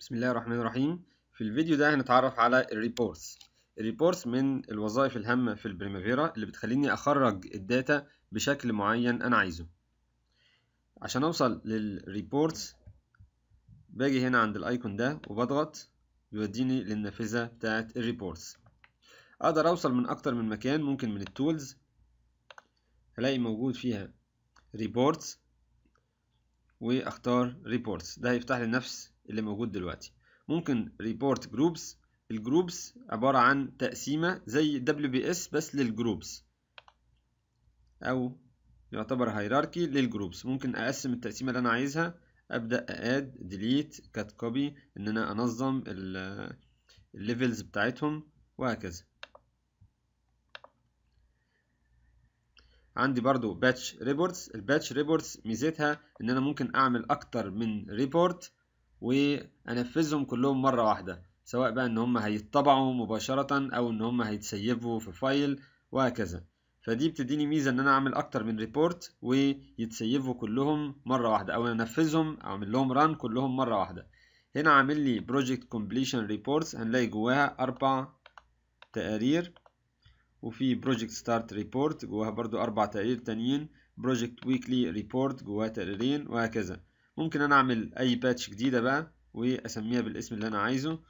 بسم الله الرحمن الرحيم في الفيديو ده هنتعرف على الريبورتس الريبورتس من الوظائف الهامة في البريمافيرا اللي بتخليني أخرج الداتا بشكل معين أنا عايزه عشان أوصل للريبورتس باجي هنا عند الأيكون ده وبضغط يوديني للنافذة بتاعت الريبورتس أقدر أوصل من أكتر من مكان ممكن من التولز هلاقي موجود فيها ريبورتس واختار ريبورتس ده هيفتح لي نفس اللي موجود دلوقتي ممكن ريبورت جروبس الجروبس عبارة عن تقسيمة زي WBS بس للجروبس أو يعتبر هيراركي للجروبس ممكن أقسم التقسيمة اللي أنا عايزها أبدأ اد ديليت كات كوبي إن أنا أنظم الليفلز بتاعتهم وهكذا عندي برضو باتش ريبورتس الباتش ريبورتس ميزتها إن أنا ممكن أعمل أكتر من ريبورت وانفذهم كلهم مره واحده سواء بقى ان هم هيتطبعوا مباشره او ان هم هيتسيفوا في فايل وهكذا فدي بتديني ميزه ان انا اعمل اكتر من ريبورت ويتسيفوا كلهم مره واحده او انفذهم اعمل لهم ران كلهم مره واحده هنا عامل لي بروجكت كومبليشن ريبورتس هنلاقي جواها اربع تقارير وفي بروجكت ستارت ريبورت جواها برضو اربع تقارير تانيين بروجكت ويكلي ريبورت جواها تقريرين وهكذا ممكن انا اعمل اي باتش جديدة بقى واسميها بالاسم اللي انا عايزه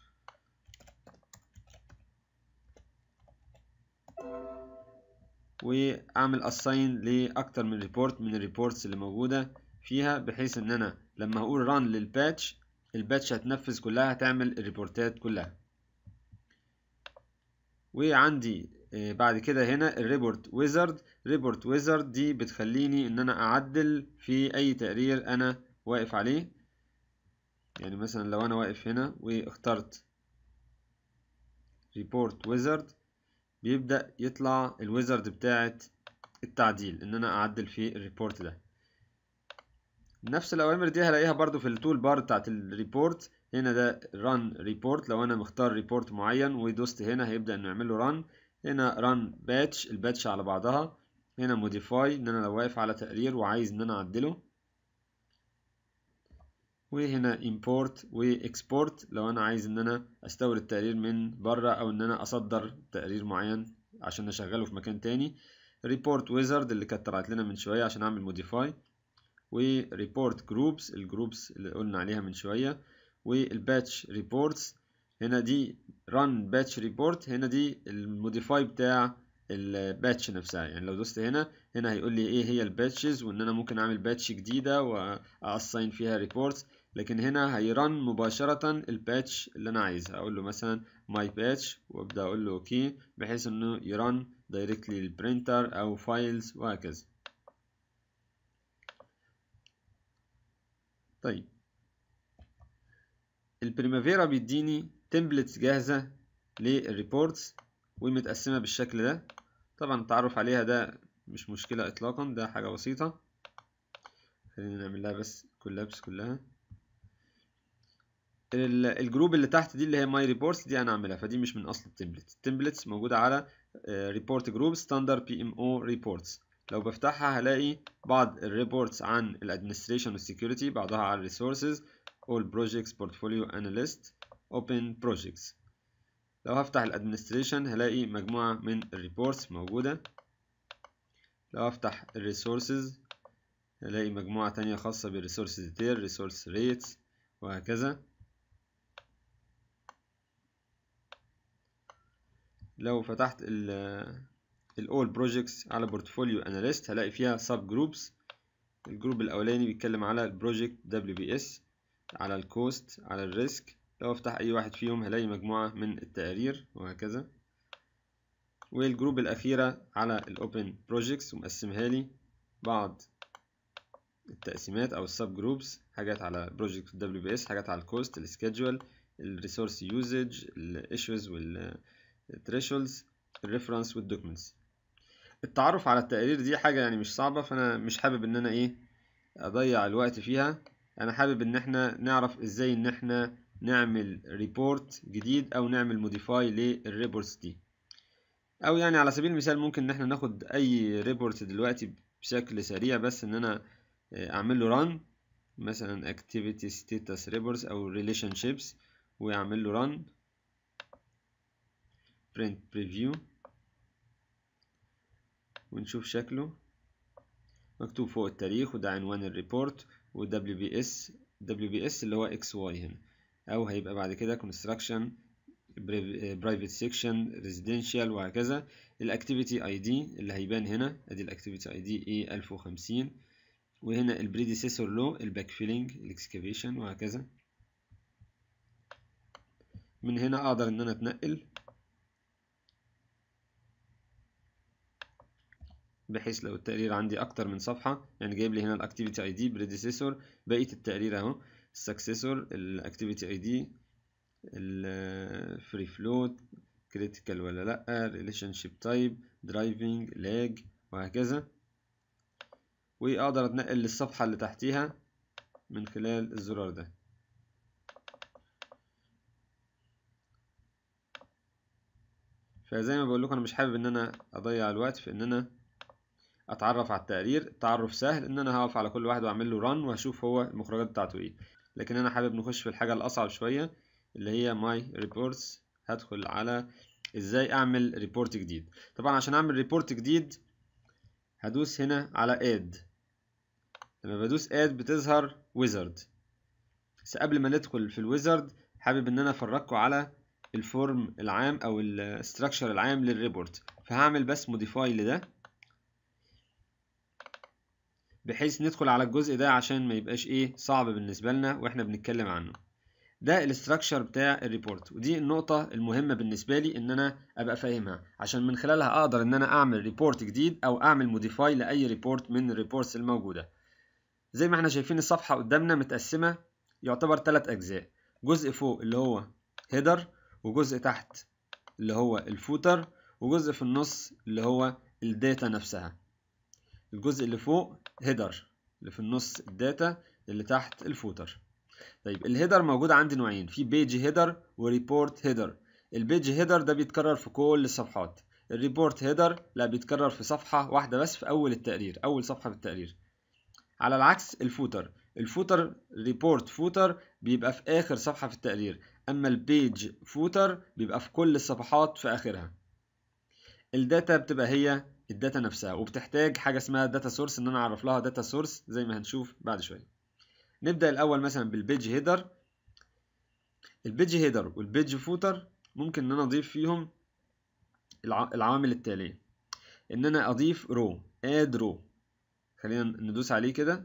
واعمل اساين لاكتر من ريبورت من الريبورتس اللي موجودة فيها بحيث ان انا لما اقول ران للباتش الباتش هتنفذ كلها هتعمل الريبورتات كلها وعندي آه، بعد كده هنا الريبورت ويزارد ريبورت ويزارد دي بتخليني ان انا اعدل في اي تقرير انا واقف عليه يعني مثلا لو انا واقف هنا واخترت ريبورت ويزارد بيبدأ يطلع الويزارد بتاعة التعديل ان انا اعدل في الريبورت ده نفس الاوامر دي هلاقيها برضو في التول بار بتاعت الريبورت هنا ده ران ريبورت لو انا مختار ريبورت معين ودوست هنا هيبدأ انه يعمل له ران هنا ران باتش الباتش على بعضها هنا موديفاي ان انا لو واقف على تقرير وعايز ان انا اعدله وهنا import واكسبورت لو انا عايز ان انا استورد تقرير من بره او ان انا اصدر تقرير معين عشان اشغله في مكان تاني ريبورت ويزرد اللي كانت طلعت لنا من شويه عشان اعمل موديفاي وريبورت جروبس الجروبس اللي قلنا عليها من شويه والباتش ريبورتس هنا دي ران باتش ريبورت هنا دي الموديفاي بتاع الباتش نفسها يعني لو دوست هنا هنا هيقول لي ايه هي الباتشز وان انا ممكن اعمل باتش جديده واساين فيها ريبورتس لكن هنا هيرن مباشرة الباتش اللي أنا عايزها أقول له مثلا ماي باتش وأبدأ أقول له أوكي بحيث إنه يرن دايركتلي البرينتر أو فايلز وهكذا طيب البريمافيرا بيديني تمبلتس جاهزة للريبورتس ومتقسمة بالشكل ده طبعا التعرف عليها ده مش مشكلة إطلاقا ده حاجة بسيطة خلينا نعملها بس كولابس كلها الجروب اللي تحت دي اللي هي ماي ريبورتس دي انا عاملها فدي مش من اصل التمبلت التمبلتس موجوده على ريبورت جروب ستاندرد بي ام او ريبورتس لو بفتحها هلاقي بعض الريبورتس عن الادمنستريشن والسكيورتي بعضها على الريسورسز اول بروجيكتس بورتفوليو اناليست اوبن بروجيكتس لو هفتح الادمنستريشن هلاقي مجموعه من الريبورتس موجوده لو هفتح الريسورسز هلاقي مجموعه تانية خاصه بالريسورسز ديتيل ريسورس ريتس وهكذا لو فتحت ال ال الأول بروجيكتس على بورتفوليو analyst هلاقي فيها سب جروبس الجروب الأولاني بيتكلم على البروجكت دبليو بي اس على الكوست على الريسك لو افتح أي واحد فيهم هلاقي مجموعة من التقارير وهكذا والجروب الأخيرة على الأوبن بروجيكتس ومقسمها لي بعض التقسيمات أو السب جروبس حاجات على بروجيكت دبليو بي اس حاجات على الكوست الاسكادجول الريسورس يوزج الايشوز وال thresholds الريفرنس والدوكيومنتس التعرف على التقارير دي حاجة يعني مش صعبة فأنا مش حابب إن أنا إيه أضيع الوقت فيها أنا حابب إن إحنا نعرف إزاي إن إحنا نعمل ريبورت جديد أو نعمل موديفاي للريبورتس دي أو يعني على سبيل المثال ممكن إن إحنا ناخد أي ريبورت دلوقتي بشكل سريع بس إن أنا آه، أعمل له ران مثلا activity status reports أو relationships ويعمل له run برنت بريفيو ونشوف شكله مكتوب فوق التاريخ وده عنوان الريبورت و WBS WBS اللي هو اكس واي هنا او هيبقى بعد كده كونستراكشن برايفت سيكشن ريزيدنشال وهكذا الاكتيفيتي اي دي اللي هيبان هنا ادي الاكتيفيتي اي دي اي 1050 وهنا البريديسيسور له الباك فيلينج الاكسكافيشن وهكذا من هنا اقدر ان انا اتنقل بحيث لو التقرير عندي اكتر من صفحه يعني جايب لي هنا الاكتيفيتي اي دي بريديسيسور بقيه التقرير اهو السكسيسور الاكتيفيتي اي دي الفري فلوت كريتيكال ولا لا ريليشن شيب تايب درايفنج لاج وهكذا واقدر اتنقل للصفحه اللي تحتيها من خلال الزرار ده فزي ما بقول لكم انا مش حابب ان انا اضيع الوقت في ان انا اتعرف على التقرير تعرف سهل ان انا هقف على كل واحد واعمل له ران واشوف هو المخرجات بتاعته ايه لكن انا حابب نخش في الحاجه الاصعب شويه اللي هي ماي ريبورتس هدخل على ازاي اعمل ريبورت جديد طبعا عشان اعمل ريبورت جديد هدوس هنا على اد لما بدوس اد بتظهر ويزرد بس قبل ما ندخل في الويزرد حابب ان انا افرجكم على الفورم العام او الاستراكشر العام للريبورت فهعمل بس موديفاي لده بحيث ندخل على الجزء ده عشان ما يبقاش ايه صعب بالنسبة لنا واحنا بنتكلم عنه ده الاستراكشر بتاع الريبورت ودي النقطة المهمة بالنسبة لي ان انا ابقى فاهمها عشان من خلالها اقدر ان انا اعمل ريبورت جديد او اعمل موديفاي لاي ريبورت من الريبورتس الموجودة زي ما احنا شايفين الصفحة قدامنا متقسمة يعتبر ثلاث اجزاء جزء فوق اللي هو هيدر وجزء تحت اللي هو الفوتر وجزء في النص اللي هو الداتا نفسها الجزء اللي فوق هيدر اللي في النص الداتا اللي تحت الفوتر طيب الهيدر موجود عندي نوعين في بيج هيدر وريبورت هيدر البيج هيدر ده بيتكرر في كل الصفحات الريبورت هيدر لا بيتكرر في صفحة واحدة بس في أول التقرير أول صفحة في التقرير على العكس الفوتر الفوتر ريبورت فوتر بيبقى في آخر صفحة في التقرير أما البيج فوتر بيبقى في كل الصفحات في آخرها الداتا بتبقى هي الداتا نفسها وبتحتاج حاجه اسمها داتا سورس ان انا اعرف لها داتا سورس زي ما هنشوف بعد شويه نبدا الاول مثلا بالبيج هيدر البيج هيدر والبيج فوتر ممكن ان انا اضيف فيهم العوامل التاليه ان انا اضيف رو اد رو خلينا ندوس عليه كده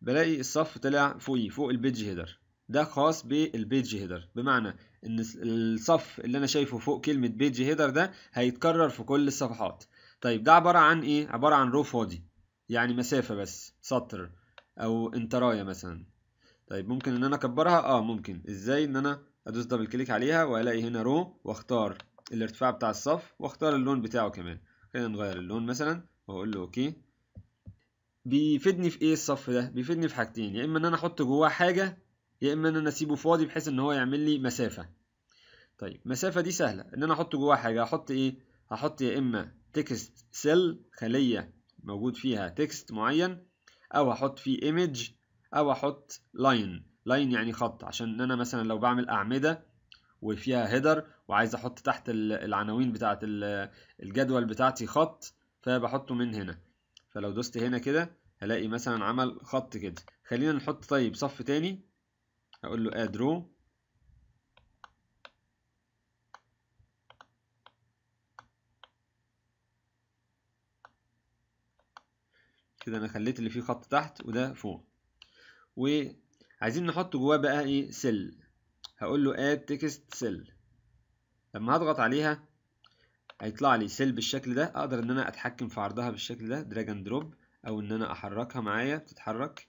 بلاقي الصف طلع فوقي فوق البيج هيدر ده خاص بالبيج هيدر بمعنى الصف اللي انا شايفه فوق كلمه بيج هيدر ده هيتكرر في كل الصفحات طيب ده عباره عن ايه عباره عن رو فاضي يعني مسافه بس سطر او انترايه مثلا طيب ممكن ان انا اكبرها اه ممكن ازاي ان انا ادوس دبل كليك عليها والاقي هنا رو واختار الارتفاع بتاع الصف واختار اللون بتاعه كمان خلينا نغير اللون مثلا واقول له اوكي بيفيدني في ايه الصف ده بيفيدني في حاجتين يا اما ان انا احط جواه حاجه يا اما ان انا اسيبه فاضي بحيث ان هو يعمل لي مسافه طيب مسافه دي سهله ان انا احط جواها حاجه احط ايه هحط يا اما تكست سيل خليه موجود فيها تكست معين او احط فيه ايمج او احط لاين لاين يعني خط عشان ان انا مثلا لو بعمل اعمده وفيها هيدر وعايز احط تحت العناوين بتاعه الجدول بتاعتي خط فبحطه من هنا فلو دوست هنا كده هلاقي مثلا عمل خط كده خلينا نحط طيب صف تاني هقول له ادرو كده انا خليت اللي فيه خط تحت وده فوق وعايزين نحط جواه بقى ايه سيل هقول له اد تكست سيل لما هضغط عليها هيطلع لي سيل بالشكل ده اقدر ان انا اتحكم في عرضها بالشكل ده دراج اند دروب او ان انا احركها معايا بتتحرك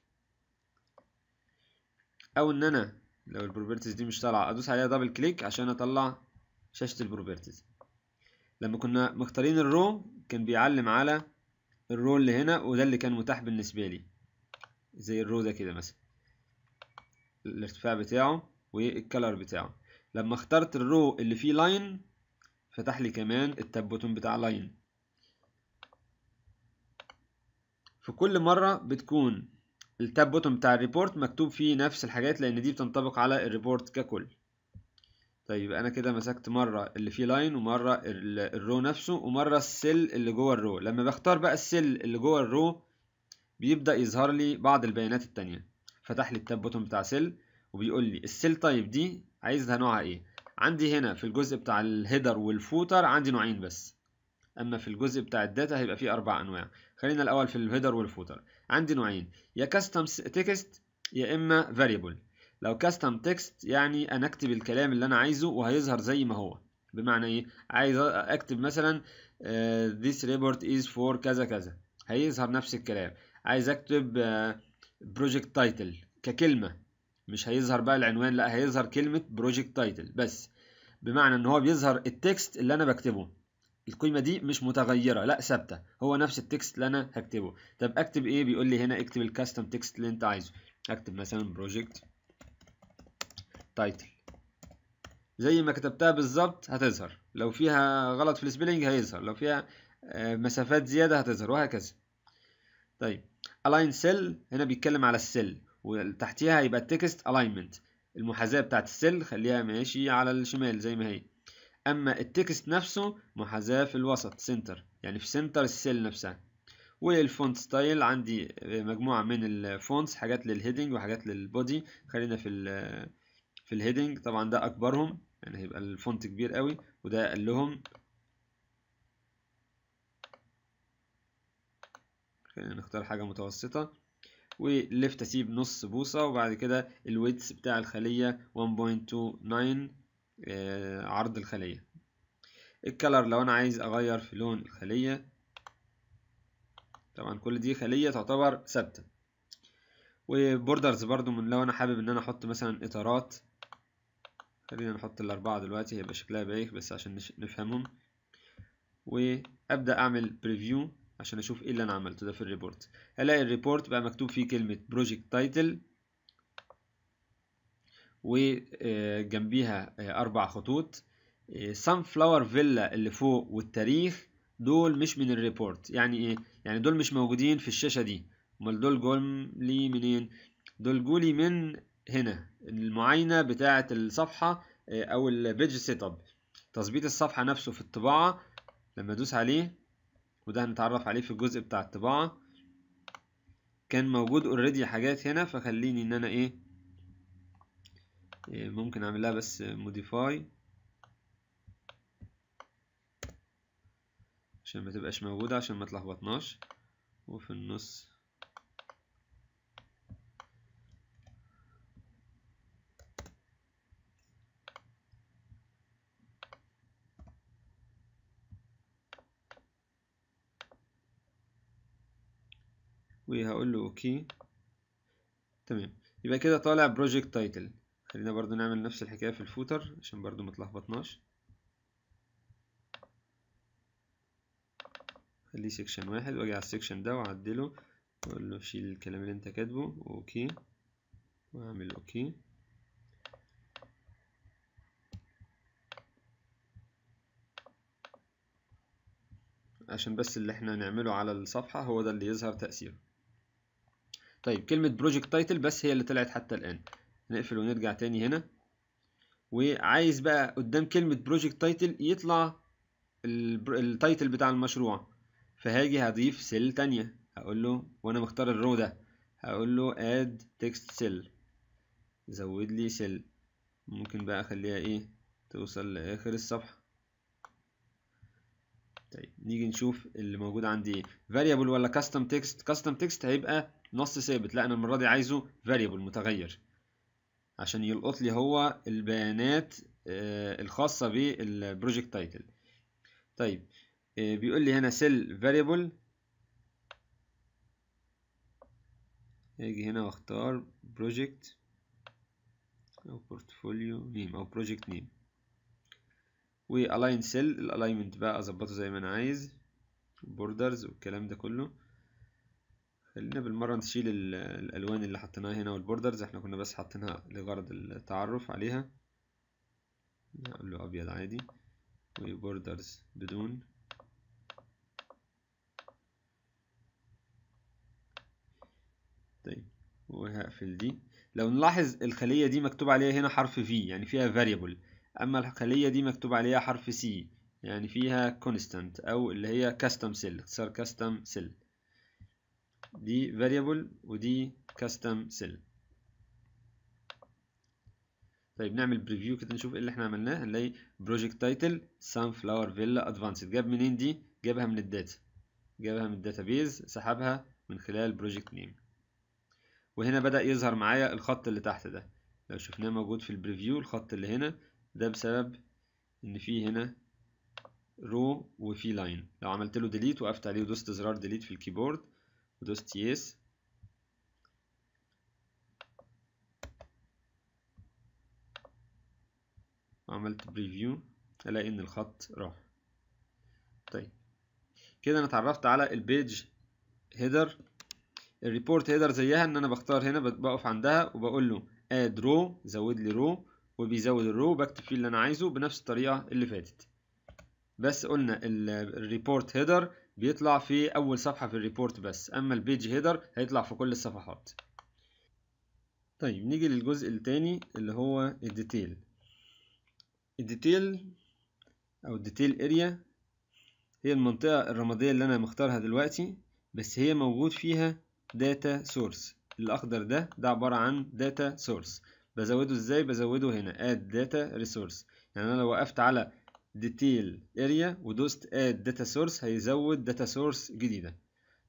او ان انا لو البروبرتيز دي مش طالعه ادوس عليها دبل كليك عشان اطلع شاشه البروبرتيز لما كنا مختارين الرو كان بيعلم على الرو اللي هنا وده اللي كان متاح بالنسبه لي زي الرو ده كده مثلا الارتفاع بتاعه والكلر بتاعه لما اخترت الرو اللي فيه لاين فتح لي كمان التاب بوتون بتاع لاين في كل مره بتكون التاب بوتوم بتاع الريبورت مكتوب فيه نفس الحاجات لان دي بتنطبق على الريبورت ككل طيب انا كده مسكت مره اللي فيه لاين ومره الرو نفسه ومره السيل اللي جوه الرو لما بختار بقى السيل اللي جوه الرو بيبدا يظهر لي بعض البيانات التانية فتح لي التاب بوتوم بتاع سيل وبيقول لي السيل تايب دي عايزها نوعها ايه عندي هنا في الجزء بتاع الهيدر والفوتر عندي نوعين بس اما في الجزء بتاع الداتا هيبقى فيه اربع انواع خلينا الاول في الهيدر والفوتر عندي نوعين يا كاستم تكست يا اما فاريبل لو كاستم تكست يعني انا اكتب الكلام اللي انا عايزه وهيظهر زي ما هو بمعنى ايه عايز اكتب مثلا آه، this report is for كذا كذا هيظهر نفس الكلام عايز اكتب آه، project title ككلمه مش هيظهر بقى العنوان لا هيظهر كلمه project title بس بمعنى ان هو بيظهر التكست اللي انا بكتبه القيمة دي مش متغيرة لا ثابتة هو نفس التكست اللي أنا هكتبه طب أكتب إيه بيقول لي هنا اكتب الكاستم تكست اللي أنت عايزه أكتب مثلا بروجكت تايتل زي ما كتبتها بالظبط هتظهر لو فيها غلط في السبيلنج هيظهر لو فيها آه، مسافات زيادة هتظهر وهكذا طيب align cell هنا بيتكلم على السيل وتحتيها هيبقى التكست alignment المحاذاة بتاعت السيل خليها ماشي على الشمال زي ما هي أما التكست نفسه محاذاه في الوسط سنتر يعني في سنتر السيل نفسها والفونت ستايل عندي مجموعة من الفونتس حاجات للهيدنج وحاجات للبودي خلينا في الـ في الهيدنج طبعا ده أكبرهم يعني هيبقى الفونت كبير قوي وده أقلهم خلينا نختار حاجة متوسطة وليفت أسيب نص بوصة وبعد كده الويتس بتاع الخلية 1.29 آه، عرض الخلية الكلر لو انا عايز اغير في لون الخلية طبعا كل دي خلية تعتبر ثابتة وبوردرز برضو من لو انا حابب ان انا احط مثلا اطارات خلينا نحط الاربعة دلوقتي هيبقى شكلها بايخ بس عشان نفهمهم وابدأ اعمل بريفيو عشان اشوف ايه اللي انا عملته ده في الريبورت هلاقي الريبورت بقى مكتوب فيه كلمة بروجكت تايتل وجنبيها آه، أربع خطوط سان فلاور فيلا اللي فوق والتاريخ دول مش من الريبورت يعني ايه يعني دول مش موجودين في الشاشة دي امال دول جول لي منين دول جولي من هنا المعاينة بتاعة الصفحة آه، او البيج سيت اب تظبيط الصفحة نفسه في الطباعة لما ادوس عليه وده هنتعرف عليه في الجزء بتاع الطباعة كان موجود اوريدي حاجات هنا فخليني ان انا ايه إيه، ممكن اعملها بس موديفاي عشان ما تبقاش موجودة عشان ما تلخبطناش وفي النص وهقول له اوكي تمام يبقى كده طالع بروجكت تايتل خلينا برضو نعمل نفس الحكاية في الفوتر عشان برضو متلخبطناش خليه سيكشن واحد واجي على السيكشن ده واعدله واقول له شيل الكلام اللي انت كاتبه اوكي واعمل اوكي عشان بس اللي احنا نعمله على الصفحة هو ده اللي يظهر تأثيره طيب كلمة project title بس هي اللي طلعت حتى الآن نقفل ونرجع تاني هنا وعايز بقى قدام كلمة project تايتل يطلع التايتل بتاع المشروع فهاجي هضيف سيل تانية هقول له وانا مختار الرو ده هقول له add text cell زود لي سيل ممكن بقى اخليها ايه توصل لاخر الصفحة طيب نيجي نشوف اللي موجود عندي ايه variable ولا custom text custom text هيبقى نص ثابت لا انا المرة دي عايزه variable متغير عشان يلقط لي هو البيانات آه، الخاصة بالبروجكت تايتل طيب آه، بيقول لي هنا سيل فاريبل اجي هنا واختار بروجكت او بورتفوليو نيم او بروجكت نيم والاين سيل الالاينمنت بقى اظبطه زي ما انا عايز بوردرز والكلام ده كله خلينا بالمرة نشيل الألوان اللي حطيناها هنا والبوردرز احنا كنا بس حاطينها لغرض التعرف عليها نعمله له أبيض عادي وبوردرز بدون طيب وهقفل دي لو نلاحظ الخلية دي مكتوب عليها هنا حرف V يعني فيها variable أما الخلية دي مكتوب عليها حرف C يعني فيها constant أو اللي هي custom cell اختصار custom cell دي فاريبل ودي كاستم سيل طيب نعمل بريفيو كده نشوف ايه اللي احنا عملناه هنلاقي تايتل سان فلاور فيلا ادفانسد جاب منين دي جابها من الداتا جابها من الداتابيز سحبها من خلال بروجكت نيم وهنا بدأ يظهر معايا الخط اللي تحت ده لو شفناه موجود في البريفيو الخط اللي هنا ده بسبب ان في هنا رو وفي لاين لو عملت له ديليت وقفت عليه ودوست زرار ديليت في الكيبورد دوست يس عملت بريفيو الاقي ان الخط راح طيب كده انا اتعرفت على البيج هيدر الريبورت هيدر زيها ان انا بختار هنا بقف عندها وبقول له اد رو زود لي رو وبيزود الرو بكتب فيه اللي انا عايزه بنفس الطريقه اللي فاتت بس قلنا الريبورت هيدر بيطلع في أول صفحة في الريبورت بس أما البيج هيدر هيطلع في كل الصفحات طيب نيجي للجزء التاني اللي هو الديتيل الديتيل أو الديتيل اريا هي المنطقة الرمادية اللي أنا مختارها دلوقتي بس هي موجود فيها داتا سورس الأخضر ده ده عبارة عن داتا سورس بزوده ازاي بزوده هنا اد داتا ريسورس يعني أنا لو وقفت على ديتيل اريا ودوست اد داتا سورس هيزود داتا سورس جديده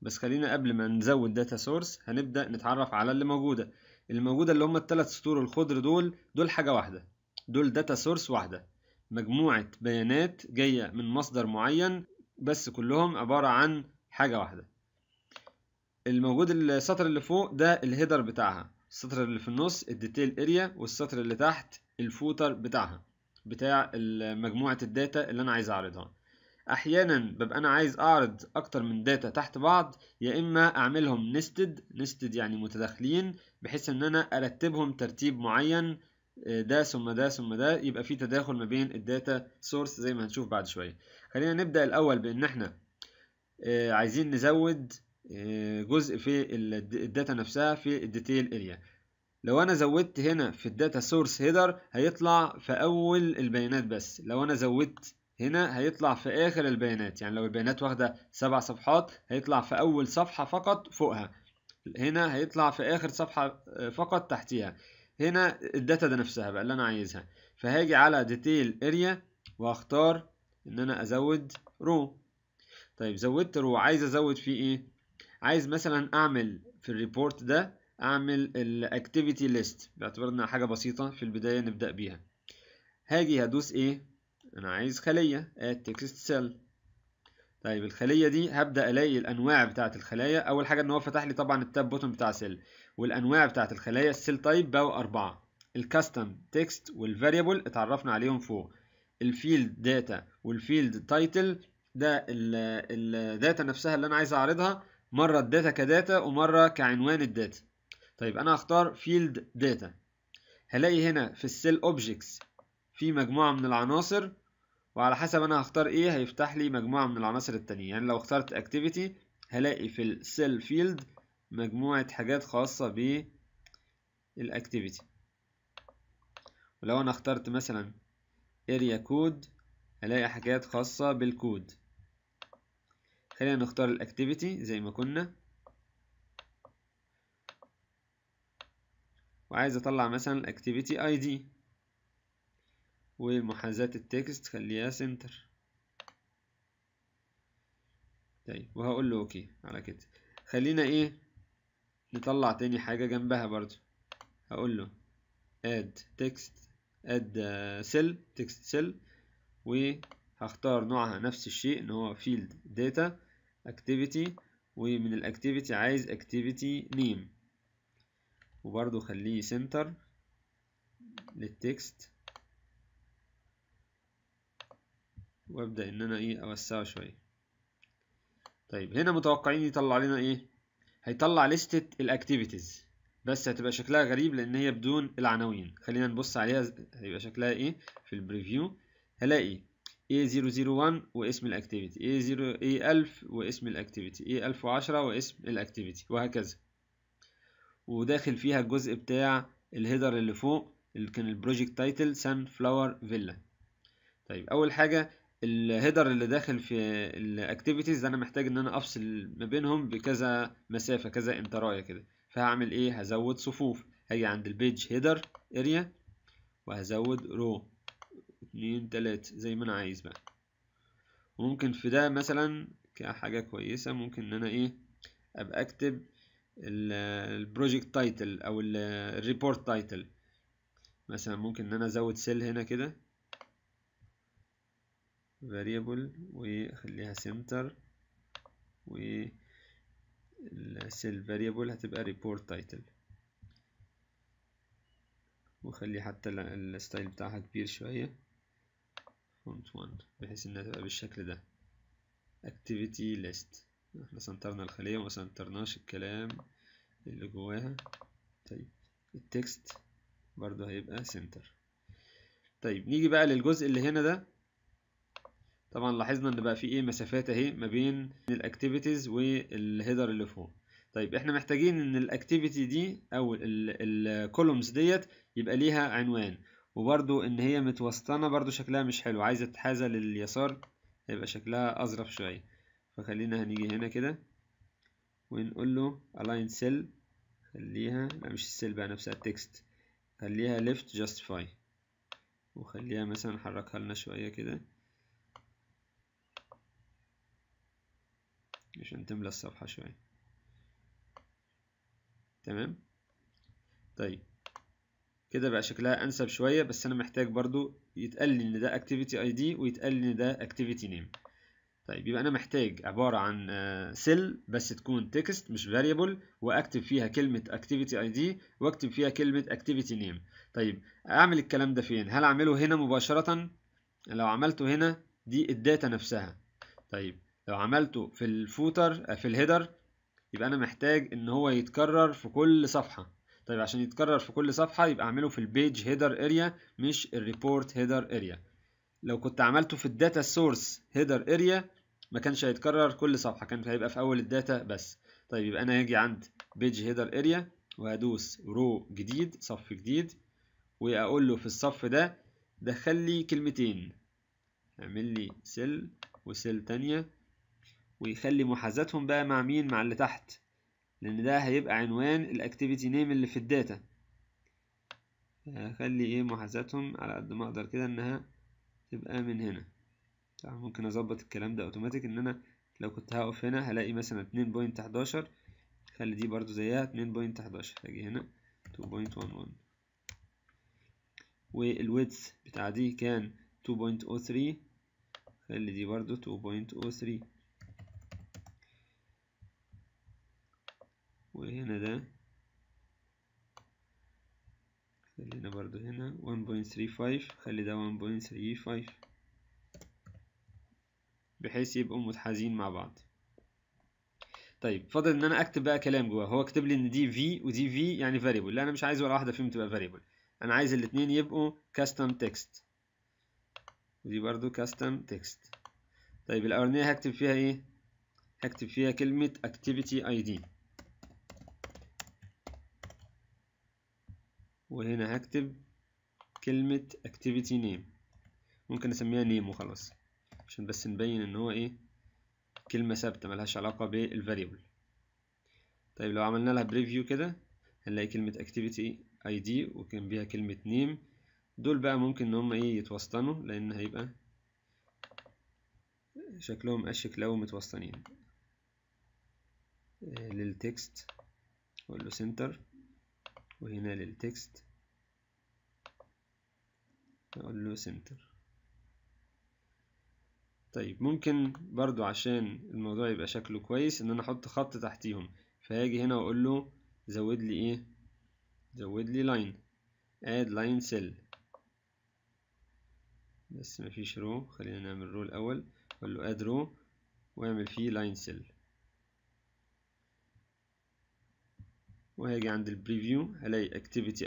بس خلينا قبل ما نزود داتا سورس هنبدا نتعرف على اللي موجوده اللي موجوده اللي هم الثلاث سطور الخضر دول دول حاجه واحده دول داتا سورس واحده مجموعه بيانات جايه من مصدر معين بس كلهم عباره عن حاجه واحده الموجود السطر اللي فوق ده الهيدر بتاعها السطر اللي في النص الديتيل اريا والسطر اللي تحت الفوتر بتاعها بتاع مجموعة الداتا اللي أنا عايز أعرضها احيانا ببقى انا عايز اعرض اكتر من داتا تحت بعض يا اما اعملهم نستد نستد يعني متداخلين بحيث ان انا ارتبهم ترتيب معين آه، ده ثم ده ثم ده يبقى في تداخل ما بين الداتا سورس زي ما هنشوف بعد شويه خلينا نبدا الاول بان احنا آه، عايزين نزود آه، جزء في الداتا نفسها في الديتيل اريا لو انا زودت هنا في الداتا سورس هيدر هيطلع في اول البيانات بس لو انا زودت هنا هيطلع في اخر البيانات يعني لو البيانات واخده سبع صفحات هيطلع في اول صفحه فقط فوقها هنا هيطلع في اخر صفحه آه، فقط تحتيها هنا الداتا ده نفسها بقى اللي انا عايزها فهاجي على ديتيل اريا وهختار ان انا ازود رو طيب زودت رو عايز ازود فيه ايه عايز مثلا اعمل في الريبورت ده اعمل الاكتيفيتي ليست باعتبار انها حاجه بسيطه في البدايه نبدا بيها هاجي هدوس ايه انا عايز خليه اد تكست سيل طيب الخليه دي هبدا الاقي الانواع بتاعه الخلايا اول حاجه ان هو فتح لي طبعا التاب بوتون بتاع سيل والانواع بتاعه الخلايا السيل تايب بقوا اربعه الكاستم تكست والفاريبل اتعرفنا عليهم فوق الفيلد داتا والفيلد تايتل ده الداتا نفسها اللي انا عايز اعرضها مره الداتا كداتا ومره كعنوان الداتا طيب انا هختار فيلد داتا هلاقي هنا في السيل اوبجكتس في مجموعه من العناصر وعلى حسب انا هختار ايه هيفتح لي مجموعه من العناصر التانية يعني لو اخترت اكتيفيتي هلاقي في السيل فيلد مجموعه حاجات خاصه بالاكتيفيتي ولو انا اخترت مثلا اريا كود هلاقي حاجات خاصه بالكود خلينا نختار الاكتيفيتي زي ما كنا وعايز اطلع مثلا الاكتيفيتي اي دي ومحاذاة التكست خليها سنتر طيب وهقول له اوكي على كده خلينا ايه نطلع تاني حاجة جنبها برضو هقول له اد تكست اد سيل تكست سيل وهختار نوعها نفس الشيء ان هو فيلد داتا اكتيفيتي ومن الاكتيفيتي عايز اكتيفيتي نيم وبرضو خليه سنتر للتكست وابدأ ان انا ايه اوسعه شوية طيب هنا متوقعين يطلع لنا ايه هيطلع لستة الاكتيفيتيز بس هتبقى شكلها غريب لان هي بدون العناوين خلينا نبص عليها هيبقى شكلها ايه في البريفيو هلاقي A001 واسم الاكتيفيتي A0 A1000 واسم الاكتيفيتي A1010 واسم الاكتيفيتي وهكذا وداخل فيها الجزء بتاع الهيدر اللي فوق اللي كان البروجكت تايتل سان فلاور فيلا طيب اول حاجه الهيدر اللي داخل في الاكتيفيتيز انا محتاج ان انا افصل ما بينهم بكذا مسافه كذا انترايه كده فهعمل ايه هزود صفوف هاجي عند البيج هيدر اريا وهزود رو اتنين 3 زي ما انا عايز بقى وممكن في ده مثلا كحاجه كويسه ممكن ان انا ايه ابقى اكتب البروجكت تايتل او الريبورت تايتل مثلا ممكن ان انا ازود سيل هنا كده فاريبل وخليها سنتر و السيل فاريبل هتبقى ريبورت تايتل وخلي حتى الستايل بتاعها كبير شوية فونت 1 بحيث انها تبقى بالشكل ده activity list احنا سنترنا الخلية وما سنترناش الكلام اللي جواها طيب التكست برضو هيبقى سنتر طيب نيجي بقى للجزء اللي هنا ده طبعا لاحظنا ان بقى في ايه مسافات اهي ما بين الاكتيفيتيز والهيدر اللي فوق طيب احنا محتاجين ان الاكتيفيتي دي او الكولومز ديت يبقى ليها عنوان وبرده ان هي متوسطنه برده شكلها مش حلو عايزه تتحازل لليسار هيبقى شكلها اظرف شويه فخلينا هنيجي هنا كده ونقول له align cell خليها لا مش السيل بقى نفسها التكست خليها left justify وخليها مثلا نحركها لنا شوية كده عشان تملى الصفحة شوية تمام طيب كده بقى شكلها انسب شوية بس انا محتاج برضو يتقال لي ان ده activity id ويتقال لي ان ده activity name طيب يبقى انا محتاج عباره عن سيل آه، بس تكون تكست مش فاريبل واكتب فيها كلمه اكتيفيتي اي دي واكتب فيها كلمه اكتيفيتي نيم طيب اعمل الكلام ده فين هل اعمله هنا مباشره لو عملته هنا دي الداتا نفسها طيب لو عملته في الفوتر آه، في الهيدر يبقى انا محتاج ان هو يتكرر في كل صفحه طيب عشان يتكرر في كل صفحه يبقى اعمله في البيج هيدر اريا مش الريبورت هيدر اريا لو كنت عملته في الداتا سورس هيدر اريا ما كانش هيتكرر كل صفحه كان هيبقى في اول الداتا بس طيب يبقى انا هاجي عند بيج هيدر اريا وهدوس رو جديد صف جديد واقول له في الصف ده دخل لي كلمتين اعمل لي سيل وسيل تانية ويخلي محاذاتهم بقى مع مين مع اللي تحت لان ده هيبقى عنوان الاكتيفيتي نيم اللي في الداتا هخلي ايه محاذاتهم على قد ما اقدر كده انها تبقى من هنا ممكن اظبط الكلام ده اوتوماتيك ان انا لو كنت هقف هنا هلاقي مثلا 2.11 خلي دي برضو زيها 2.11 هاجي هنا 2.11 والويدث بتاع دي كان 2.03 خلي دي برضو 2.03 وهنا ده خلينا برضو هنا 1.35 خلي ده 1.35 بحيث يبقوا متحازين مع بعض طيب فضل ان انا اكتب بقى كلام جواه هو كتب لي ان دي في ودي في يعني فاريبل لا انا مش عايز ولا واحده فيهم تبقى فاريبل انا عايز الاثنين يبقوا كاستم تكست ودي برضو كاستم تكست طيب الاولانيه هكتب فيها ايه هكتب فيها كلمه activity id وهنا هكتب كلمه activity name ممكن اسميها name وخلاص عشان بس نبين ان هو ايه كلمة ثابتة ملهاش علاقة بالفاريبل طيب لو عملنا لها بريفيو كده هنلاقي كلمة activity id وكان بيها كلمة name دول بقى ممكن ان هم ايه يتوسطنوا لان هيبقى شكلهم اشك لو متوسطنين آه، للتكست اقول له سنتر وهنا للتكست اقول له سنتر طيب ممكن برضو عشان الموضوع يبقى شكله كويس ان انا احط خط تحتيهم فهاجي هنا واقول له زود لي ايه زود لي لاين اد لاين سيل بس مفيش رو خلينا نعمل رو الاول اقول له اد رو واعمل فيه لاين سيل وهاجي عند البريفيو هلاقي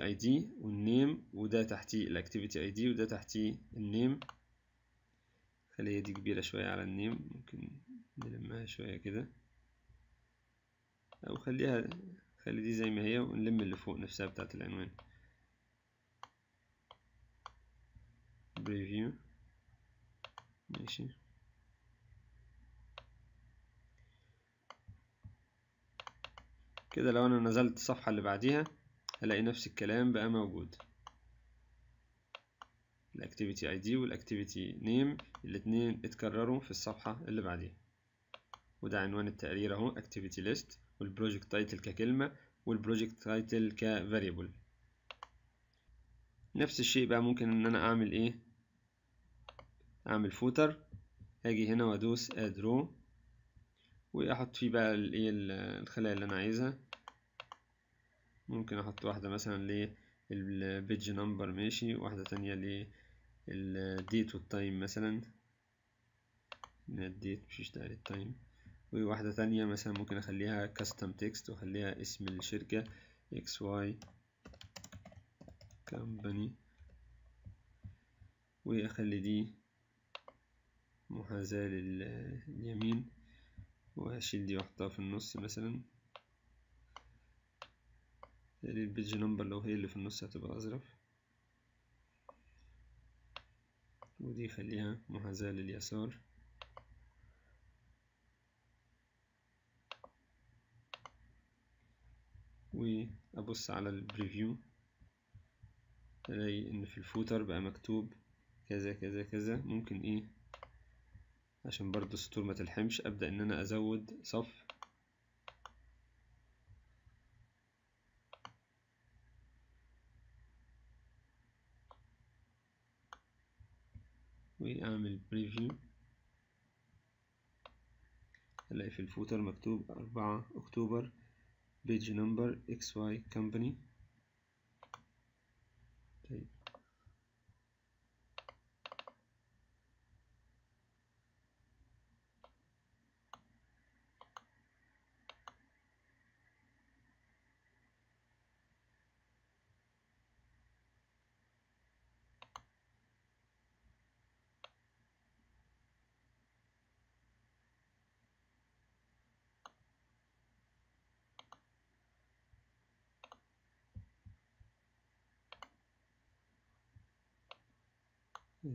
اي دي والنيم وده تحتيه الاكتيفيتي اي دي وده تحتيه النيم خليها دي كبيرة شوية على النيم ممكن نلمها شوية كده أو خليها خلي دي زي ما هي ونلم اللي فوق نفسها بتاعت العنوان بريفيو ماشي كده لو أنا نزلت الصفحة اللي بعديها هلاقي نفس الكلام بقى موجود الاكتيفيتي اي دي والاكتيفيتي نيم الاثنين اتكرروا في الصفحه اللي بعديها وده عنوان التقرير اهو اكتيفيتي ليست والبروجكت تايتل ككلمه والبروجكت تايتل كفاريبل نفس الشيء بقى ممكن ان انا اعمل ايه اعمل فوتر اجي هنا وادوس اد رو واحط فيه بقى الايه الخلايا اللي انا عايزها ممكن احط واحده مثلا للبيج نمبر ماشي واحده تانية الديت والتايم مثلا من الديت مش اشتغل التايم وواحدة تانية مثلا ممكن أخليها كاستم تكست وأخليها اسم الشركة اكس واي كامباني وأخلي دي محاذاة لليمين وهشيل دي واحطها في النص مثلا البيج نمبر لو هي اللي في النص هتبقى ازرق ودي خليها محاذاة لليسار وأبص على البريفيو ألاقي إن في الفوتر بقى مكتوب كذا كذا كذا ممكن إيه عشان برضو السطور ما تلحمش أبدأ إن أنا أزود صف عمري ايه، اعمل بريفيو الاقي في الفوتر مكتوب 4 اكتوبر بيج نمبر اكس واي كمباني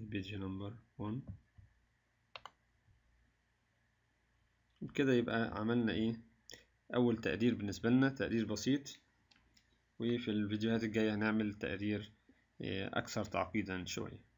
بيج نمبر 1 وبكده يبقى عملنا ايه اول تقرير بالنسبة لنا تقرير بسيط وفي الفيديوهات الجاية هنعمل تقرير آه، اكثر تعقيدا شوية